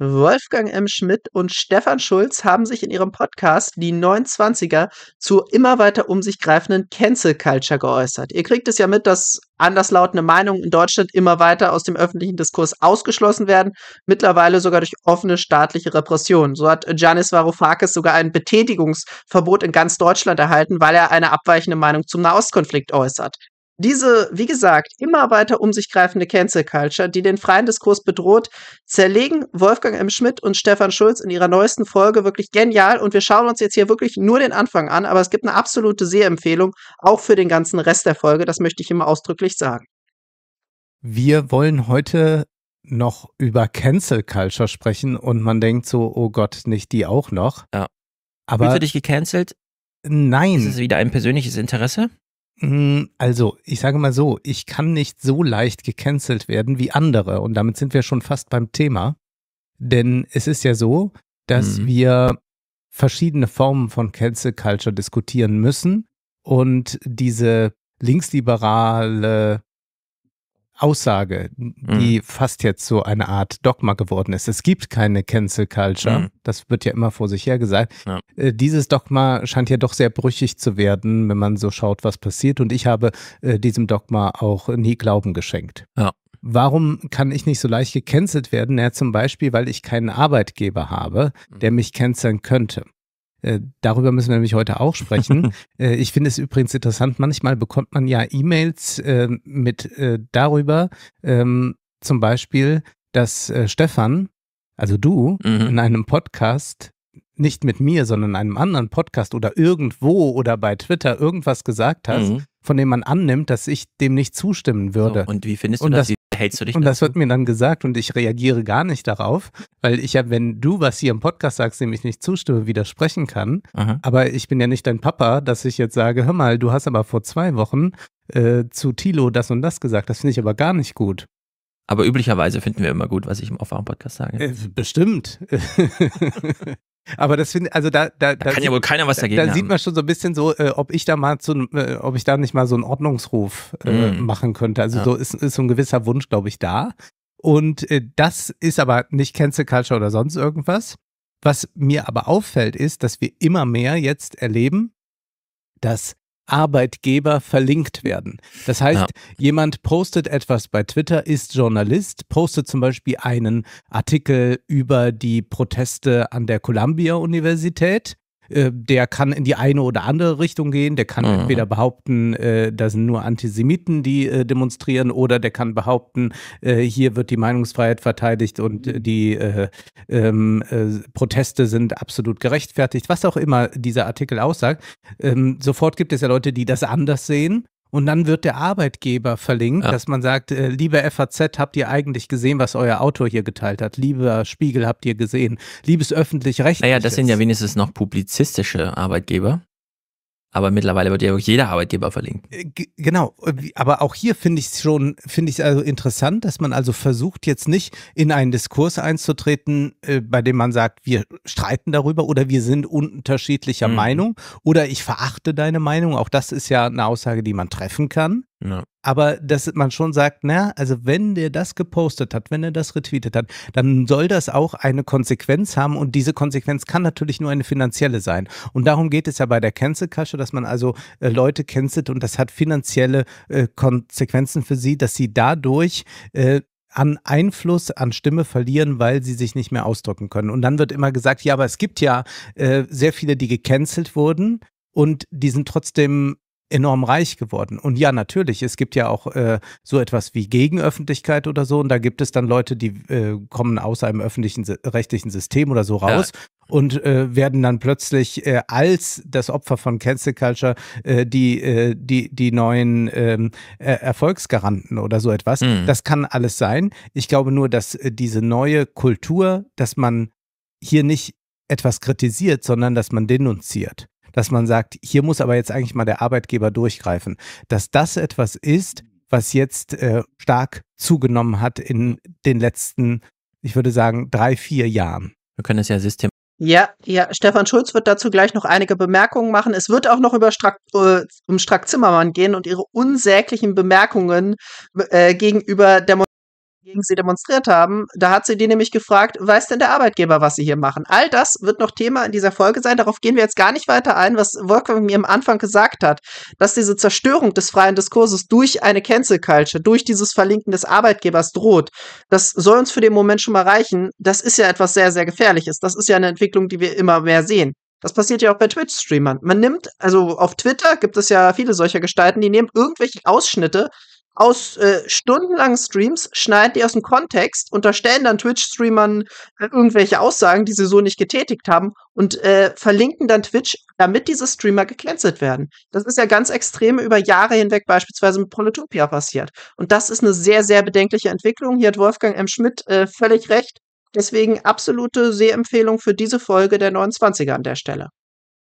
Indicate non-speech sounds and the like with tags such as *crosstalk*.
Wolfgang M. Schmidt und Stefan Schulz haben sich in ihrem Podcast Die 29er zur immer weiter um sich greifenden Cancel Culture geäußert. Ihr kriegt es ja mit, dass anderslautende Meinungen in Deutschland immer weiter aus dem öffentlichen Diskurs ausgeschlossen werden, mittlerweile sogar durch offene staatliche Repression. So hat Janis Varoufakis sogar ein Betätigungsverbot in ganz Deutschland erhalten, weil er eine abweichende Meinung zum Nahostkonflikt äußert diese, wie gesagt, immer weiter um sich greifende Cancel Culture, die den freien Diskurs bedroht, zerlegen Wolfgang M. Schmidt und Stefan Schulz in ihrer neuesten Folge wirklich genial. Und wir schauen uns jetzt hier wirklich nur den Anfang an, aber es gibt eine absolute Sehempfehlung, auch für den ganzen Rest der Folge. Das möchte ich immer ausdrücklich sagen. Wir wollen heute noch über Cancel Culture sprechen und man denkt so, oh Gott, nicht die auch noch. Ja. Aber. Fühlst du dich gecancelt? Nein. Ist es wieder ein persönliches Interesse? Hm, also, ich sage mal so, ich kann nicht so leicht gecancelt werden wie andere. Und damit sind wir schon fast beim Thema. Denn es ist ja so, dass mhm. wir verschiedene Formen von Cancel Culture diskutieren müssen. Und diese linksliberale Aussage, die mhm. fast jetzt so eine Art Dogma geworden ist. Es gibt keine Cancel Culture. Mhm. Das wird ja immer vor sich her gesagt. Ja. Äh, dieses Dogma scheint ja doch sehr brüchig zu werden, wenn man so schaut, was passiert. Und ich habe äh, diesem Dogma auch nie Glauben geschenkt. Ja. Warum kann ich nicht so leicht gecancelt werden? Ja, zum Beispiel, weil ich keinen Arbeitgeber habe, mhm. der mich canceln könnte. Äh, darüber müssen wir nämlich heute auch sprechen. *laughs* äh, ich finde es übrigens interessant, manchmal bekommt man ja E-Mails ähm, äh, mit darüber, ähm, zum Beispiel, dass äh, Stefan, also du, mhm. in einem Podcast nicht mit mir, sondern in einem anderen Podcast oder irgendwo oder bei Twitter irgendwas gesagt hast, mhm. von dem man annimmt, dass ich dem nicht zustimmen würde. So, und wie findest du und das? hältst du dich. Und das wird mir dann gesagt und ich reagiere gar nicht darauf, weil ich ja, wenn du was hier im Podcast sagst, dem ich nicht zustimme, widersprechen kann. Aha. Aber ich bin ja nicht dein Papa, dass ich jetzt sage, hör mal, du hast aber vor zwei Wochen äh, zu Tilo das und das gesagt. Das finde ich aber gar nicht gut. Aber üblicherweise finden wir immer gut, was ich im Aufwachen-Podcast sage. Äh, bestimmt. *laughs* *laughs* Aber das finde also da, da, da, da kann sieht, ja wohl keiner was dagegen Da, da sieht man schon so ein bisschen so, äh, ob ich da mal zu, äh, ob ich da nicht mal so einen Ordnungsruf äh, mm. machen könnte. Also ja. so ist, ist so ein gewisser Wunsch, glaube ich, da. Und äh, das ist aber nicht Cancel Culture oder sonst irgendwas. Was mir aber auffällt, ist, dass wir immer mehr jetzt erleben, dass Arbeitgeber verlinkt werden. Das heißt, ja. jemand postet etwas bei Twitter, ist Journalist, postet zum Beispiel einen Artikel über die Proteste an der Columbia-Universität äh, der kann in die eine oder andere Richtung gehen. Der kann mhm. entweder behaupten, äh, da sind nur Antisemiten, die äh, demonstrieren, oder der kann behaupten, äh, hier wird die Meinungsfreiheit verteidigt und die äh, ähm, Proteste sind absolut gerechtfertigt. Was auch immer dieser Artikel aussagt. Ähm, sofort gibt es ja Leute, die das anders sehen und dann wird der Arbeitgeber verlinkt, ja. dass man sagt, äh, liebe FAZ, habt ihr eigentlich gesehen, was euer Autor hier geteilt hat? Lieber Spiegel, habt ihr gesehen? Liebes öffentlich-rechtliches. Naja, das sind ja wenigstens noch publizistische Arbeitgeber. Aber mittlerweile wird ja wirklich jeder Arbeitgeber verlinkt. Äh, genau, aber auch hier finde ich es schon, finde ich also interessant, dass man also versucht, jetzt nicht in einen Diskurs einzutreten, äh, bei dem man sagt, wir streiten darüber oder wir sind unterschiedlicher mhm. Meinung oder ich verachte deine Meinung. Auch das ist ja eine Aussage, die man treffen kann. Ja. Aber dass man schon sagt, na, also wenn der das gepostet hat, wenn er das retweetet hat, dann soll das auch eine Konsequenz haben und diese Konsequenz kann natürlich nur eine finanzielle sein. Und darum geht es ja bei der Cancel-Kasche, dass man also äh, Leute cancelt und das hat finanzielle äh, Konsequenzen für sie, dass sie dadurch äh, an Einfluss, an Stimme verlieren, weil sie sich nicht mehr ausdrücken können. Und dann wird immer gesagt, ja, aber es gibt ja äh, sehr viele, die gecancelt wurden und die sind trotzdem enorm reich geworden. Und ja, natürlich, es gibt ja auch äh, so etwas wie Gegenöffentlichkeit oder so. Und da gibt es dann Leute, die äh, kommen aus einem öffentlichen rechtlichen System oder so raus ja. und äh, werden dann plötzlich äh, als das Opfer von Cancel Culture äh, die, äh, die, die neuen ähm, e-, Erfolgsgaranten oder so etwas. Mhm. Das kann alles sein. Ich glaube nur, dass äh, diese neue Kultur, dass man hier nicht etwas kritisiert, sondern dass man denunziert dass man sagt, hier muss aber jetzt eigentlich mal der Arbeitgeber durchgreifen, dass das etwas ist, was jetzt äh, stark zugenommen hat in den letzten, ich würde sagen, drei, vier Jahren. Wir können es ja system. ja, ja, Stefan Schulz wird dazu gleich noch einige Bemerkungen machen. Es wird auch noch über Strack, äh, um Strack Zimmermann gehen und ihre unsäglichen Bemerkungen äh, gegenüber Demonstrationen gegen sie demonstriert haben. Da hat sie die nämlich gefragt, weiß denn der Arbeitgeber, was sie hier machen? All das wird noch Thema in dieser Folge sein. Darauf gehen wir jetzt gar nicht weiter ein, was Wolfgang mir am Anfang gesagt hat, dass diese Zerstörung des freien Diskurses durch eine Cancel Culture, durch dieses Verlinken des Arbeitgebers droht. Das soll uns für den Moment schon mal reichen. Das ist ja etwas sehr, sehr Gefährliches. Das ist ja eine Entwicklung, die wir immer mehr sehen. Das passiert ja auch bei Twitch-Streamern. Man nimmt, also auf Twitter gibt es ja viele solcher Gestalten, die nehmen irgendwelche Ausschnitte aus äh, stundenlangen Streams, schneiden die aus dem Kontext, unterstellen dann Twitch-Streamern äh, irgendwelche Aussagen, die sie so nicht getätigt haben und äh, verlinken dann Twitch, damit diese Streamer gecancelt werden. Das ist ja ganz extrem über Jahre hinweg beispielsweise mit Prolotopia passiert. Und das ist eine sehr, sehr bedenkliche Entwicklung. Hier hat Wolfgang M. Schmidt äh, völlig recht. Deswegen absolute Sehempfehlung für diese Folge der 29er an der Stelle.